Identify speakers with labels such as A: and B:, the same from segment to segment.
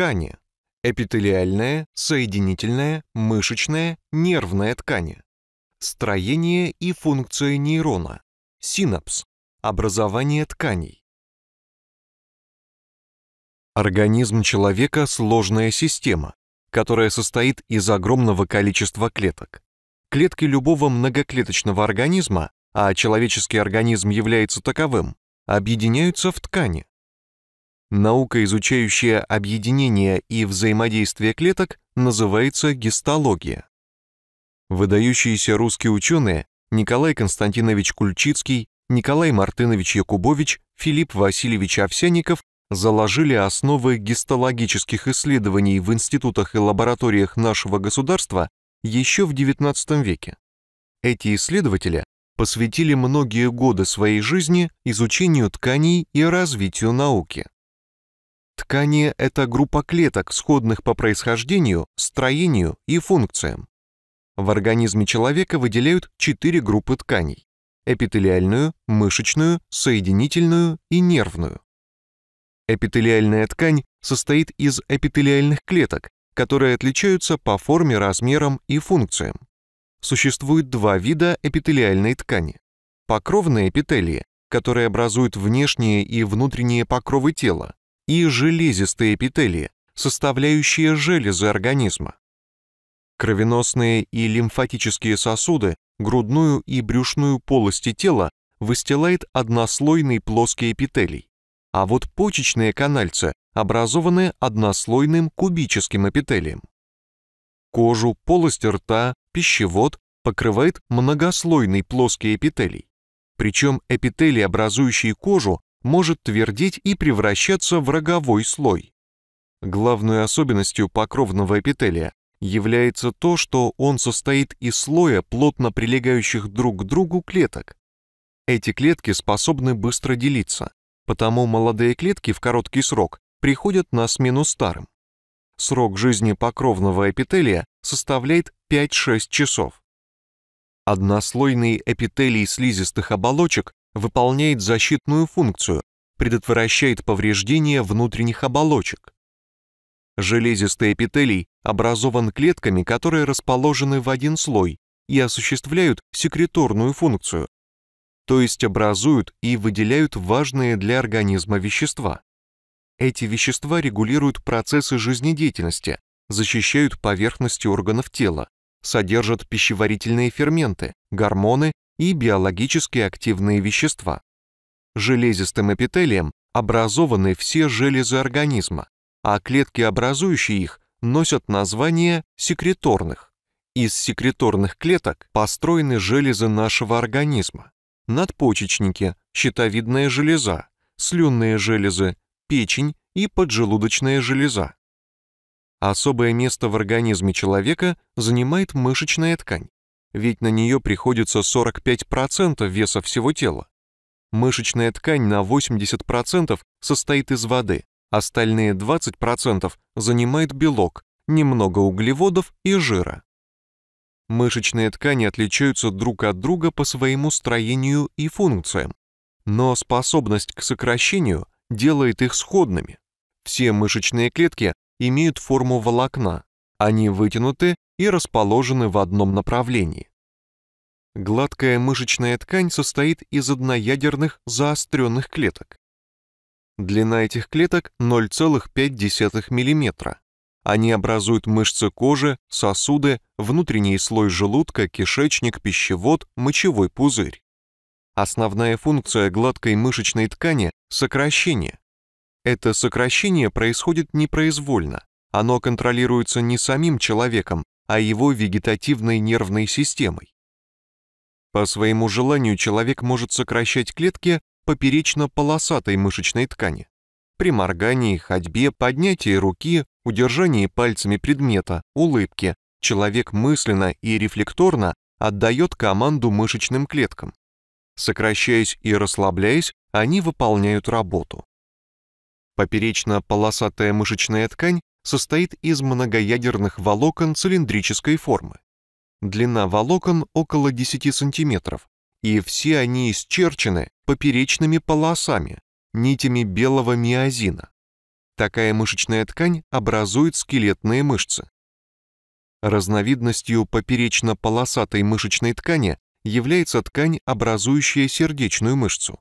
A: ткани. Эпителиальная, соединительная, мышечная, нервная ткани. Строение и функция нейрона. Синапс. Образование тканей. Организм человека – сложная система, которая состоит из огромного количества клеток. Клетки любого многоклеточного организма, а человеческий организм является таковым, объединяются в ткани. Наука, изучающая объединение и взаимодействие клеток, называется гистология. Выдающиеся русские ученые Николай Константинович Кульчицкий, Николай Мартынович Якубович, Филипп Васильевич Овсяников заложили основы гистологических исследований в институтах и лабораториях нашего государства еще в XIX веке. Эти исследователи посвятили многие годы своей жизни изучению тканей и развитию науки. Ткани — это группа клеток, сходных по происхождению, строению и функциям. В организме человека выделяют четыре группы тканей – эпителиальную, мышечную, соединительную и нервную. Эпителиальная ткань состоит из эпителиальных клеток, которые отличаются по форме, размерам и функциям. Существует два вида эпителиальной ткани. Покровные эпителии, которые образуют внешние и внутренние покровы тела, и железистые эпители, составляющие железы организма. Кровеносные и лимфатические сосуды, грудную и брюшную полости тела выстилает однослойный плоский эпителий, а вот почечные канальцы образованы однослойным кубическим эпителием. Кожу, полость рта, пищевод покрывает многослойный плоский эпителий. Причем эпителий, образующие кожу, может твердеть и превращаться в роговой слой. Главной особенностью покровного эпителия является то, что он состоит из слоя плотно прилегающих друг к другу клеток. Эти клетки способны быстро делиться, потому молодые клетки в короткий срок приходят на смену старым. Срок жизни покровного эпителия составляет 5-6 часов. Однослойный эпителий слизистых оболочек выполняет защитную функцию, предотвращает повреждение внутренних оболочек. Железистый эпителий образован клетками, которые расположены в один слой и осуществляют секреторную функцию, то есть образуют и выделяют важные для организма вещества. Эти вещества регулируют процессы жизнедеятельности, защищают поверхности органов тела, содержат пищеварительные ферменты, гормоны и биологически активные вещества. Железистым эпителием образованы все железы организма, а клетки, образующие их, носят название секреторных. Из секреторных клеток построены железы нашего организма. Надпочечники, щитовидная железа, слюнные железы, печень и поджелудочная железа. Особое место в организме человека занимает мышечная ткань ведь на нее приходится 45% веса всего тела. Мышечная ткань на 80% состоит из воды, остальные 20% занимает белок, немного углеводов и жира. Мышечные ткани отличаются друг от друга по своему строению и функциям, но способность к сокращению делает их сходными. Все мышечные клетки имеют форму волокна, они вытянуты и расположены в одном направлении. Гладкая мышечная ткань состоит из одноядерных заостренных клеток. Длина этих клеток 0,5 мм. Они образуют мышцы кожи, сосуды, внутренний слой желудка, кишечник, пищевод, мочевой пузырь. Основная функция гладкой мышечной ткани – сокращение. Это сокращение происходит непроизвольно. Оно контролируется не самим человеком, а его вегетативной нервной системой. По своему желанию человек может сокращать клетки поперечно-полосатой мышечной ткани. При моргании, ходьбе, поднятии руки, удержании пальцами предмета, улыбке человек мысленно и рефлекторно отдает команду мышечным клеткам. Сокращаясь и расслабляясь, они выполняют работу. Поперечно-полосатая мышечная ткань состоит из многоядерных волокон цилиндрической формы. Длина волокон около 10 сантиметров, и все они исчерчены поперечными полосами, нитями белого миозина. Такая мышечная ткань образует скелетные мышцы. Разновидностью поперечно-полосатой мышечной ткани является ткань, образующая сердечную мышцу.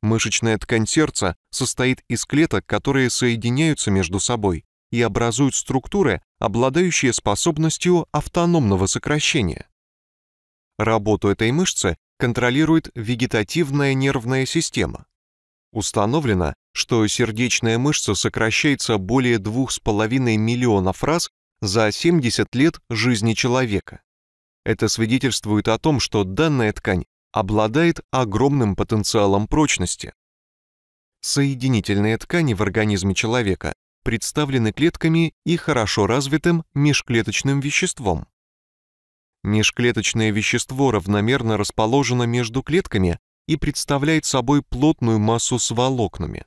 A: Мышечная ткань сердца состоит из клеток, которые соединяются между собой и образуют структуры, обладающие способностью автономного сокращения. Работу этой мышцы контролирует вегетативная нервная система. Установлено, что сердечная мышца сокращается более 2,5 миллионов раз за 70 лет жизни человека. Это свидетельствует о том, что данная ткань обладает огромным потенциалом прочности. Соединительные ткани в организме человека представлены клетками и хорошо развитым межклеточным веществом. Межклеточное вещество равномерно расположено между клетками и представляет собой плотную массу с волокнами.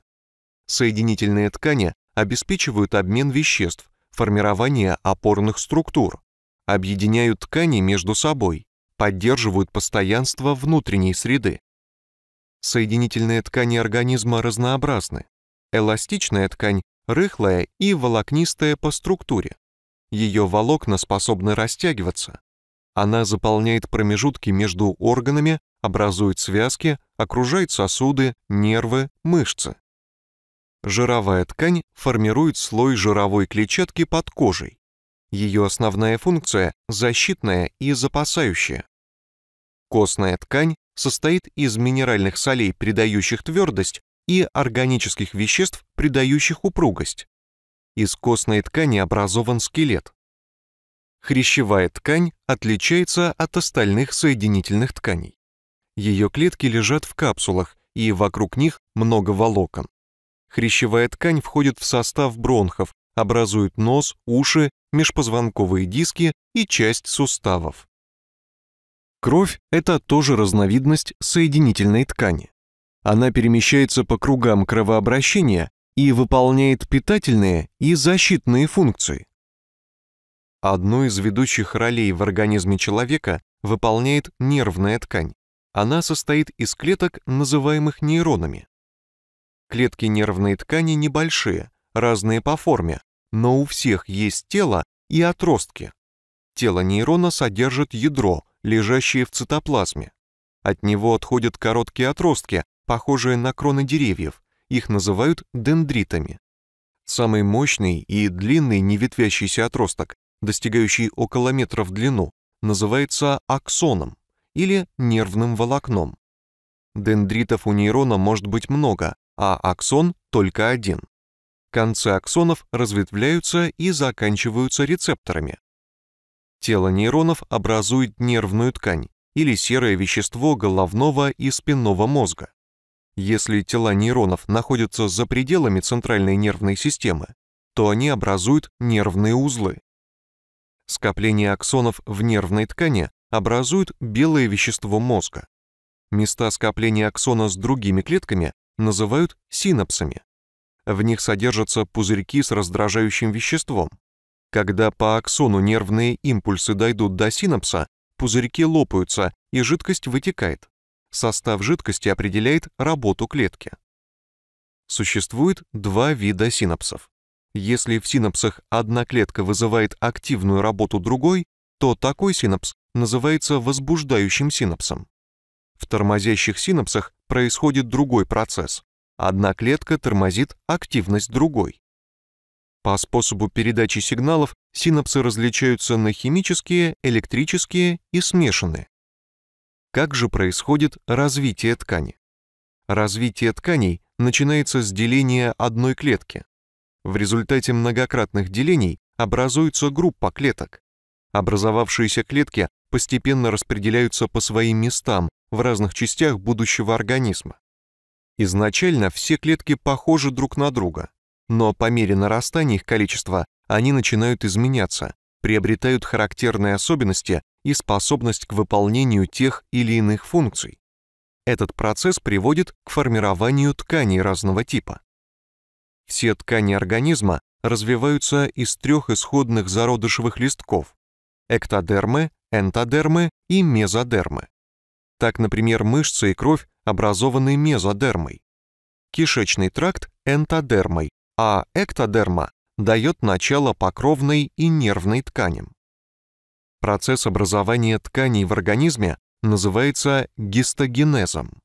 A: Соединительные ткани обеспечивают обмен веществ, формирование опорных структур, объединяют ткани между собой, поддерживают постоянство внутренней среды. Соединительные ткани организма разнообразны. Эластичная ткань рыхлая и волокнистая по структуре. Ее волокна способны растягиваться. Она заполняет промежутки между органами, образует связки, окружает сосуды, нервы, мышцы. Жировая ткань формирует слой жировой клетчатки под кожей. Ее основная функция – защитная и запасающая. Костная ткань состоит из минеральных солей, придающих твердость, и органических веществ, придающих упругость. Из костной ткани образован скелет. Хрящевая ткань отличается от остальных соединительных тканей. Ее клетки лежат в капсулах, и вокруг них много волокон. Хрящевая ткань входит в состав бронхов, образует нос, уши, межпозвонковые диски и часть суставов. Кровь – это тоже разновидность соединительной ткани. Она перемещается по кругам кровообращения и выполняет питательные и защитные функции. Одну из ведущих ролей в организме человека выполняет нервная ткань. Она состоит из клеток, называемых нейронами. Клетки нервной ткани небольшие, разные по форме, но у всех есть тело и отростки. Тело нейрона содержит ядро, лежащее в цитоплазме. От него отходят короткие отростки, похожее на кроны деревьев, их называют дендритами. Самый мощный и длинный неветвящийся отросток, достигающий около метра в длину, называется аксоном или нервным волокном. Дендритов у нейрона может быть много, а аксон только один. Концы аксонов разветвляются и заканчиваются рецепторами. Тело нейронов образует нервную ткань или серое вещество головного и спинного мозга. Если тела нейронов находятся за пределами центральной нервной системы, то они образуют нервные узлы. Скопление аксонов в нервной ткани образует белое вещество мозга. Места скопления аксона с другими клетками называют синапсами. В них содержатся пузырьки с раздражающим веществом. Когда по аксону нервные импульсы дойдут до синапса, пузырьки лопаются и жидкость вытекает. Состав жидкости определяет работу клетки. Существует два вида синапсов. Если в синапсах одна клетка вызывает активную работу другой, то такой синапс называется возбуждающим синапсом. В тормозящих синапсах происходит другой процесс. Одна клетка тормозит активность другой. По способу передачи сигналов синапсы различаются на химические, электрические и смешанные. Как же происходит развитие ткани? Развитие тканей начинается с деления одной клетки. В результате многократных делений образуется группа клеток. Образовавшиеся клетки постепенно распределяются по своим местам в разных частях будущего организма. Изначально все клетки похожи друг на друга, но по мере нарастания их количества они начинают изменяться, приобретают характерные особенности и способность к выполнению тех или иных функций. Этот процесс приводит к формированию тканей разного типа. Все ткани организма развиваются из трех исходных зародышевых листков – эктодермы, энтодермы и мезодермы. Так, например, мышцы и кровь образованы мезодермой, кишечный тракт – энтодермой, а эктодерма дает начало покровной и нервной тканям. Процесс образования тканей в организме называется гистогенезом.